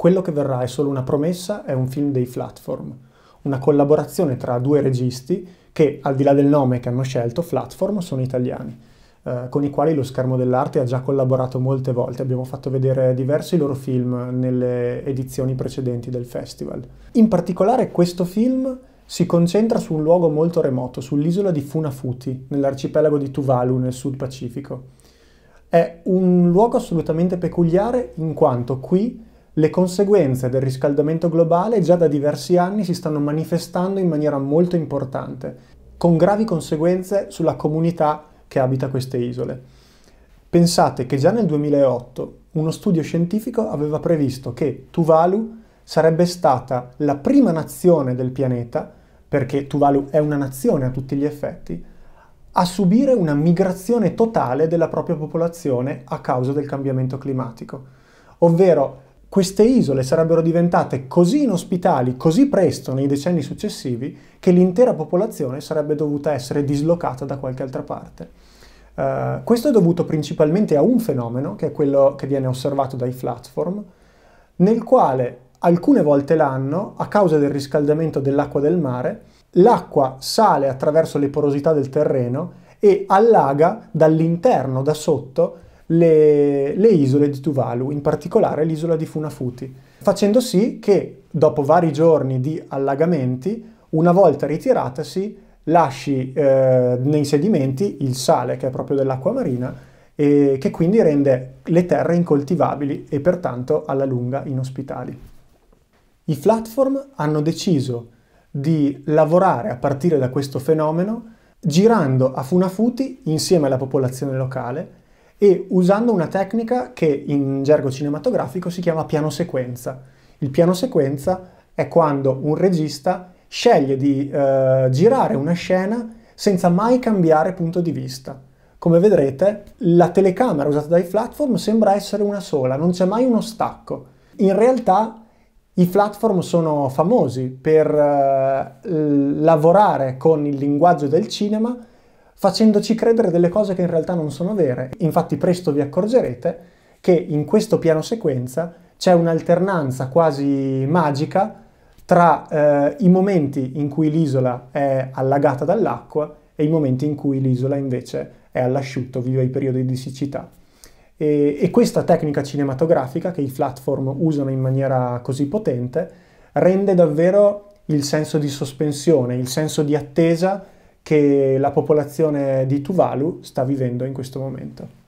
Quello che verrà è solo una promessa è un film dei Flatform, una collaborazione tra due registi che, al di là del nome che hanno scelto, Flatform sono italiani, eh, con i quali lo Schermo dell'Arte ha già collaborato molte volte. Abbiamo fatto vedere diversi loro film nelle edizioni precedenti del festival. In particolare questo film si concentra su un luogo molto remoto, sull'isola di Funafuti, nell'arcipelago di Tuvalu, nel sud Pacifico. È un luogo assolutamente peculiare in quanto qui le conseguenze del riscaldamento globale già da diversi anni si stanno manifestando in maniera molto importante, con gravi conseguenze sulla comunità che abita queste isole. Pensate che già nel 2008 uno studio scientifico aveva previsto che Tuvalu sarebbe stata la prima nazione del pianeta, perché Tuvalu è una nazione a tutti gli effetti, a subire una migrazione totale della propria popolazione a causa del cambiamento climatico. Ovvero queste isole sarebbero diventate così inospitali così presto nei decenni successivi che l'intera popolazione sarebbe dovuta essere dislocata da qualche altra parte. Uh, questo è dovuto principalmente a un fenomeno, che è quello che viene osservato dai platform, nel quale alcune volte l'anno, a causa del riscaldamento dell'acqua del mare, l'acqua sale attraverso le porosità del terreno e allaga dall'interno, da sotto, le, le isole di Tuvalu, in particolare l'isola di Funafuti, facendo sì che dopo vari giorni di allagamenti, una volta ritiratasi, lasci eh, nei sedimenti il sale, che è proprio dell'acqua marina, e che quindi rende le terre incoltivabili e pertanto alla lunga inospitali. I platform hanno deciso di lavorare a partire da questo fenomeno girando a Funafuti insieme alla popolazione locale e usando una tecnica che in gergo cinematografico si chiama piano sequenza. Il piano sequenza è quando un regista sceglie di eh, girare una scena senza mai cambiare punto di vista. Come vedrete, la telecamera usata dai platform sembra essere una sola, non c'è mai uno stacco. In realtà i platform sono famosi per eh, lavorare con il linguaggio del cinema facendoci credere delle cose che in realtà non sono vere. Infatti presto vi accorgerete che in questo piano sequenza c'è un'alternanza quasi magica tra eh, i momenti in cui l'isola è allagata dall'acqua e i momenti in cui l'isola invece è all'asciutto, vive i periodi di siccità. E, e questa tecnica cinematografica che i platform usano in maniera così potente rende davvero il senso di sospensione, il senso di attesa che la popolazione di Tuvalu sta vivendo in questo momento.